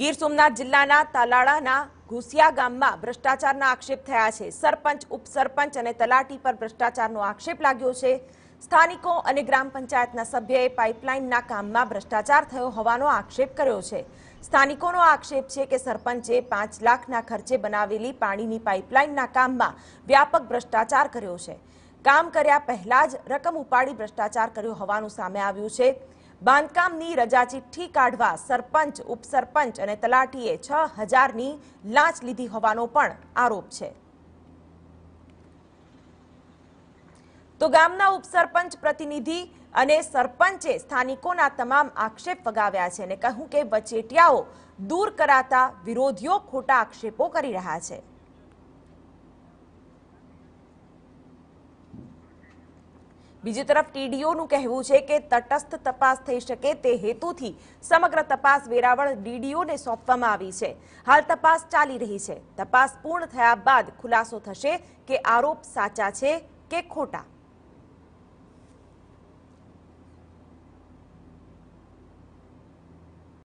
ગીર સોમનાથ જિલ્લાના તલાળાના ઘુસિયા ગામમાં ભ્રષ્ટાચારના આક્ષેપ થયા છે સરપંચ ઉપસરપંચ અને તલાટી પર ભ્રષ્ટાચારનો આક્ષેપ લાગ્યો છે સ્થાનિકો અને ગ્રામ પંચાયતના સભ્યએ પાઇપલાઇનના કામમાં ભ્રષ્ટાચાર થયો હોવાનો આક્ષેપ કર્યો છે સ્થાનિકોનો આક્ષેપ છે કે સરપંચે પાંચ લાખના ખર્ચે બનાવેલી પાણીની પાઇપલાઇનના કામમાં વ્યાપક ભ્રષ્ટાચાર કર્યો છે કામ કર્યા પહેલા જ રકમ ઉપાડી ભ્રષ્ટાચાર કર્યો હોવાનું સામે આવ્યું છે બાંધકામની રજા ચિઠ્ઠી કાઢવા સરપંચ ઉપસરપંચ અને તલાટીએ છ હજારની લાંચ લીધી હોવાનો પણ આરોપ છે તો ગામના ઉપસરપંચ પ્રતિનિધિ અને સરપંચે સ્થાનિકોના તમામ આક્ષેપ વગાવ્યા છે અને કહ્યું કે વચેટિયાઓ દૂર કરાતા વિરોધીઓ ખોટા આક્ષેપો કરી રહ્યા છે બીજી તરફ ટીડીઓનું કહેવું છે કે તટસ્થ તપાસ થઈ શકે તે હેતુથી સમગ્ર તપાસ વેરાવળ ડીડીઓને સોંપવામાં આવી છે હાલ તપાસ ચાલી રહી છે તપાસ પૂર્ણ થયા બાદ ખુલાસો થશે કે આરોપ સાચા છે કે ખોટા